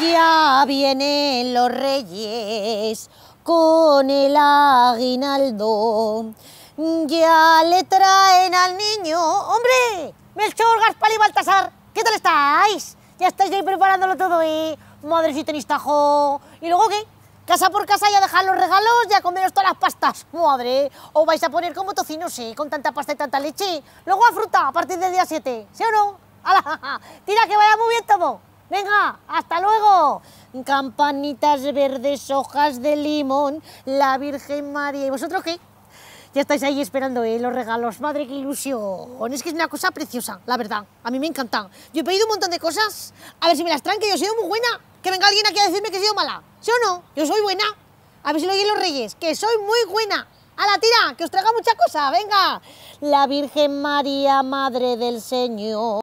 Ya vienen los reyes con el aguinaldo. Ya le traen al niño. ¡Hombre! Melchor, Gaspar y Baltasar, ¿qué tal estáis? Ya estáis ahí preparándolo todo, ¿eh? Madre si tenéis tajo. ¿Y luego qué? Casa por casa ya dejar los regalos, y ya comeros todas las pastas. Madre, ¿O vais a poner como tocino, sí? Con tanta pasta y tanta leche. Luego a fruta a partir del día 7, ¿sí o no? ¡Tira que vaya muy bien todo! Venga, hasta luego. Campanitas verdes, hojas de limón, la Virgen María. ¿Y vosotros qué? Ya estáis ahí esperando ¿eh? los regalos. Madre, qué ilusión. Es que es una cosa preciosa, la verdad. A mí me encanta. Yo he pedido un montón de cosas. A ver si me las traen, que yo he sido muy buena. Que venga alguien aquí a decirme que he sido mala. ¿Sí o no? Yo soy buena. A ver si lo oyen los reyes. Que soy muy buena. A la tira, que os traiga mucha cosa. Venga. La Virgen María, Madre del Señor.